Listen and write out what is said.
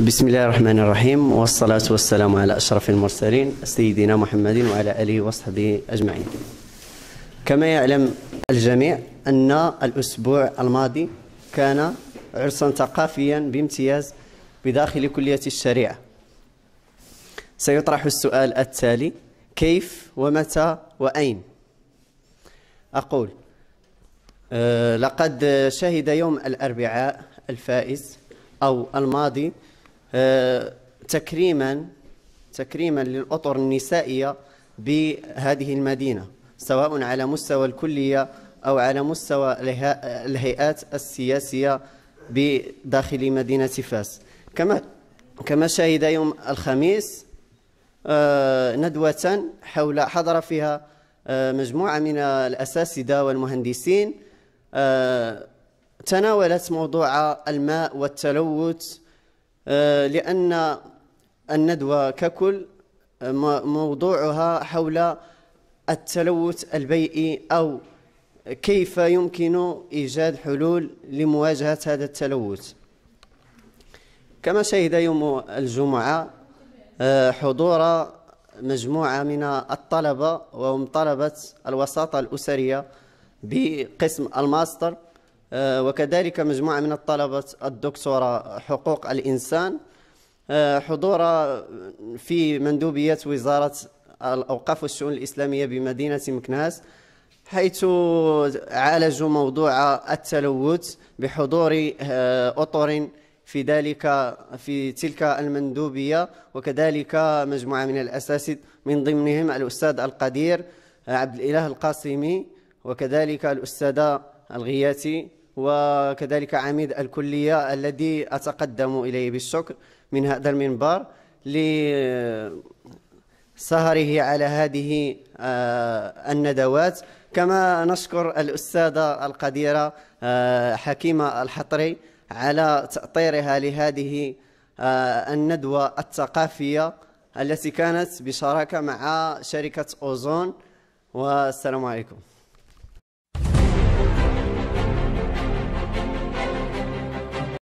بسم الله الرحمن الرحيم والصلاة والسلام على أشرف المرسلين سيدنا محمد وعلى آله وصحبه أجمعين كما يعلم الجميع أن الأسبوع الماضي كان عرسا ثقافيا بامتياز بداخل كلية الشريعة سيطرح السؤال التالي كيف ومتى وأين أقول آه، لقد شهد يوم الأربعاء الفائز أو الماضي آه، تكريما تكريما للأطر النسائية بهذه المدينة سواء على مستوى الكلية أو على مستوى الهيئات السياسية بداخل مدينة فاس كما كما شهد يوم الخميس آه، ندوة حول حضر فيها آه، مجموعة من الاساتذه والمهندسين تناولت موضوع الماء والتلوث آه، لأن الندوة ككل آه، موضوعها حول التلوث البيئي أو كيف يمكن إيجاد حلول لمواجهة هذا التلوث كما شهد يوم الجمعة آه، حضور مجموعة من الطلبة وهم طلبة الوساطة الأسرية بقسم الماستر آه، وكذلك مجموعة من الطلبة الدكتوراه حقوق الإنسان آه، حضور في مندوبية وزارة الأوقاف والشؤون الإسلامية بمدينة مكناس حيث عالجوا موضوع التلوث بحضور آه، أطر في ذلك في تلك المندوبية وكذلك مجموعة من الأساتذة من ضمنهم الأستاذ القدير عبد الإله القاسمي وكذلك الأستاذة الغياتي وكذلك عميد الكلية الذي أتقدم إليه بالشكر من هذا المنبر لسهره على هذه آه، الندوات كما نشكر الأستاذة القديرة آه، حكيمة الحطري على تأطيرها لهذه آه، الندوة الثقافية التي كانت بشراكة مع شركة أوزون والسلام عليكم